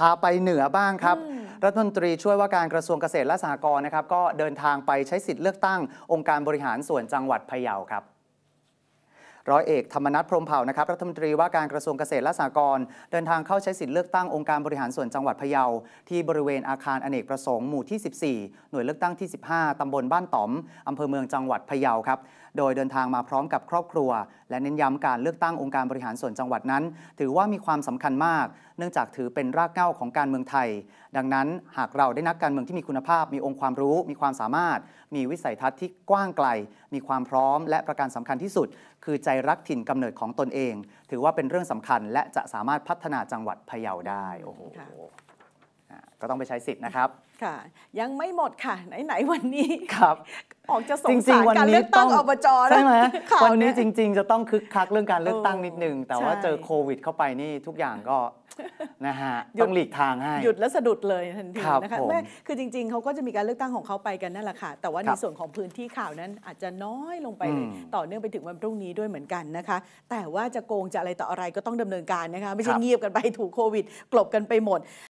พาไปเหนือบ้างครับรัฐมนตรีช่วยว่าการกระทรวงเกษตรและสหกรณ์นะครับ ก็เดินทางไปใช้สิทธิ์เลือกตั้ง องค์การบริหารส่วนจังหวัดพะเยาครับร้อยเอกธรรมนัฐพรมเผ่านะครับรัฐมนตรีว่าการกระทรวงเกษตรและสหกรณ์เดินทางเข้าใช้สิทธิเลือกตั้งองค์การบริหารส่วนจังหวัดพะเยาที่บริเวณอาคารอเนกประสงค์หมู่ที่ 14 หน่วยเลือกตั้งที่ 15ตำบลบ้านต๋อมอำเภอเมืองจังหวัดพะเยาครับ โดยเดินทางมาพร้อมกับครอบครัว และเน้นย้ำการเลือกตั้งองค์การบริหารส่วนจังหวัดนั้น ถือว่ามีความสำคัญมาก เนื่องจากถือเป็นรากเหง้าของการเมืองไทย ดังนั้นหากเราได้นักการเมืองที่มีคุณภาพ มีองค์ความรู้ มีความสามารถมีวิสัยทัศน์ที่กว้างไกลมีความพร้อมและประการสำคัญที่สุด คือใจใจรักถิ่นกำเนิดของตนเอง ถือว่าเป็นเรื่องสำคัญและจะสามารถพัฒนาจังหวัดพะเยาได้ โอ้โหก็ต้องไปใช้สิทธิ์นะครับ ค่ะ ยังไม่หมดค่ะ ไหนๆวันนี้ครับออกจะสงสารการเลือกตั้งอบจใช่ไหมวันนี้จริงๆ จะต้องคึกคักเรื่องการเลือกตั้งนิดนึงแต่ว่าเจอโควิด เข้าไปนี่ทุกอย่างก็นะฮะต้องหลีกทางให้ หยุดและสะดุดเลยทันทีนะคะไม่คือจริงๆ เขาก็จะมีการเลือกตั้งของเขาไปกันนั่นแหละค่ะ แต่ว่าในส่วนของพื้นที่ข่าวนั้นอาจจะน้อยลงไปต่อเนื่องไปถึงวันพรุ่งนี้ด้วยเหมือนกันนะคะ แต่ว่าจะโกงจะอะไรต่ออะไรก็ต้องดำเนินการนะคะไม่ใช่เงียบกันไปถูกโควิดกลบกันไปหมด